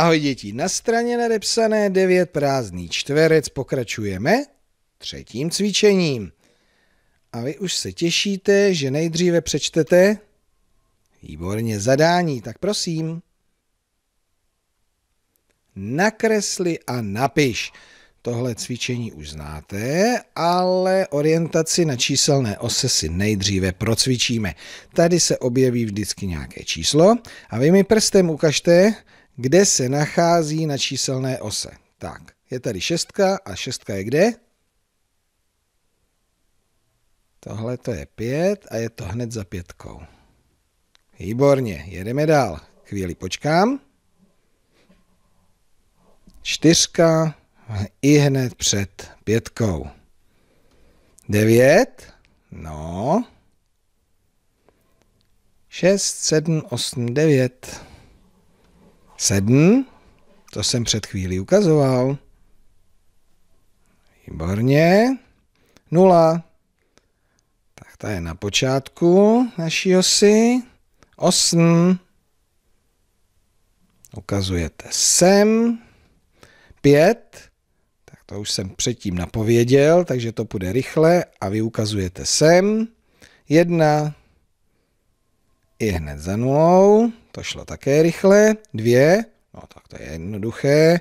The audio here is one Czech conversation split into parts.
Ahoj děti, na straně nadepsané 9 prázdný čtverec pokračujeme třetím cvičením. A vy už se těšíte, že nejdříve přečtete? Výborně, zadání, tak prosím. Nakresli a napiš. Tohle cvičení už znáte, ale orientaci na číselné ose si nejdříve procvičíme. Tady se objeví vždycky nějaké číslo a vy mi prstem ukažte, kde se nachází na číselné ose. Tak, je tady šestka a šestka je kde? Tohle to je pět a je to hned za pětkou. Výborně, jedeme dál. Chvíli počkám. Čtyřka i hned před pětkou. Devět. No. Šest, sedm, osm, devět. Sedm, to jsem před chvílí ukazoval. Výborně. Nula. Tak ta je na počátku naší osy. Osm. Ukazujete sem. Pět. Tak to už jsem předtím napověděl, takže to bude rychle. A vy ukazujete sem. Jedna i hned za nulou, to šlo také rychle, dvě, no tak to je jednoduché,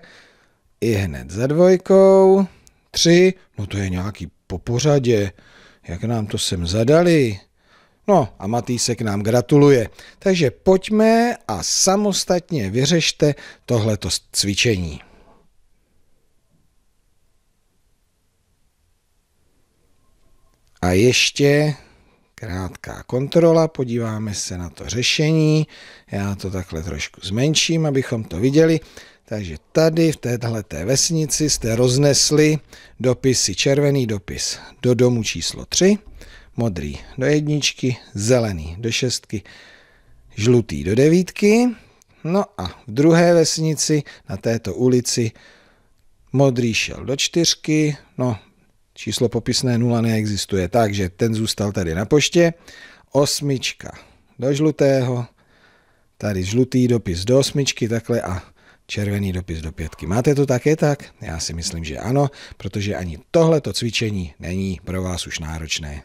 i hned za dvojkou, tři, no to je nějaký po pořadě, jak nám to sem zadali. No a Matýsek nám gratuluje. Takže pojďme a samostatně vyřešte tohleto cvičení. A ještě krátká kontrola, podíváme se na to řešení, já to takhle trošku zmenším, abychom to viděli. Takže tady v téhle té vesnici jste roznesli dopisy, červený dopis do domu číslo 3, modrý do jedničky, zelený do šestky, žlutý do devítky. No a v druhé vesnici na této ulici modrý šel do čtyřky, no Číslo popisné 0 neexistuje, takže ten zůstal tady na poště. Osmička do žlutého, tady žlutý dopis do osmičky, takhle a červený dopis do pětky. Máte to také tak? Já si myslím, že ano, protože ani tohleto cvičení není pro vás už náročné.